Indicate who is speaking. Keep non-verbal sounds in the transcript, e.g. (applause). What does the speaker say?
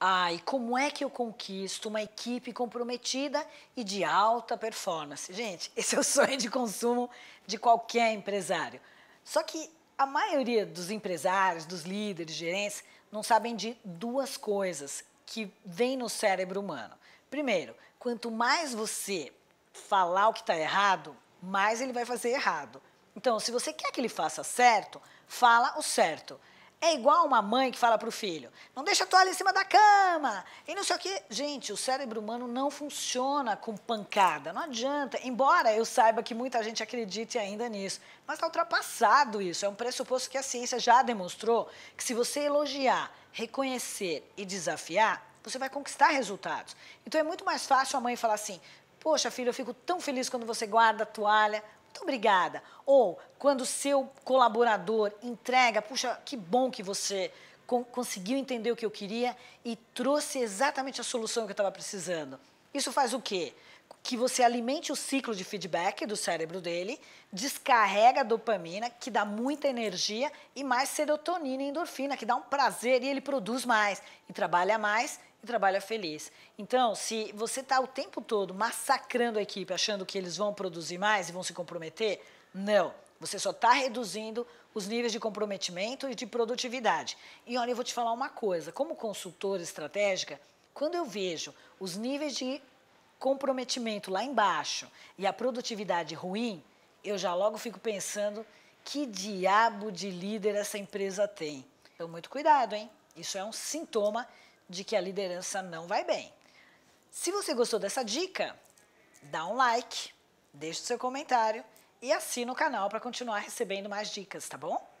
Speaker 1: Ah, e como é que eu conquisto uma equipe comprometida e de alta performance? Gente, (laughs) esse é o sonho de consumo de qualquer empresário. Só que a maioria dos empresários, dos líderes, gerentes, não sabem de duas coisas que vêm no cérebro humano. Primeiro, quanto mais você falar o que está errado, mais ele vai fazer errado. Então, se você quer que ele faça certo, fala o certo. É igual uma mãe que fala para o filho: não deixa a toalha em cima da cama. E não sei o quê. Gente, o cérebro humano não funciona com pancada. Não adianta. Embora eu saiba que muita gente acredite ainda nisso. Mas está ultrapassado isso. É um pressuposto que a ciência já demonstrou que se você elogiar, reconhecer e desafiar, você vai conquistar resultados. Então é muito mais fácil a mãe falar assim: Poxa, filho, eu fico tão feliz quando você guarda a toalha muito obrigada. Ou quando o seu colaborador entrega, puxa, que bom que você conseguiu entender o que eu queria e trouxe exatamente a solução que eu estava precisando. Isso faz o quê? Que você alimente o ciclo de feedback do cérebro dele, descarrega a dopamina, que dá muita energia, e mais serotonina e endorfina, que dá um prazer e ele produz mais, e trabalha mais e trabalha feliz. Então, se você está o tempo todo massacrando a equipe, achando que eles vão produzir mais e vão se comprometer, não. Você só está reduzindo os níveis de comprometimento e de produtividade. E olha, eu vou te falar uma coisa: como consultora estratégica, quando eu vejo os níveis de comprometimento lá embaixo e a produtividade ruim, eu já logo fico pensando que diabo de líder essa empresa tem. Então, muito cuidado, hein? Isso é um sintoma de que a liderança não vai bem. Se você gostou dessa dica, dá um like, deixa o seu comentário e assina o canal para continuar recebendo mais dicas, tá bom?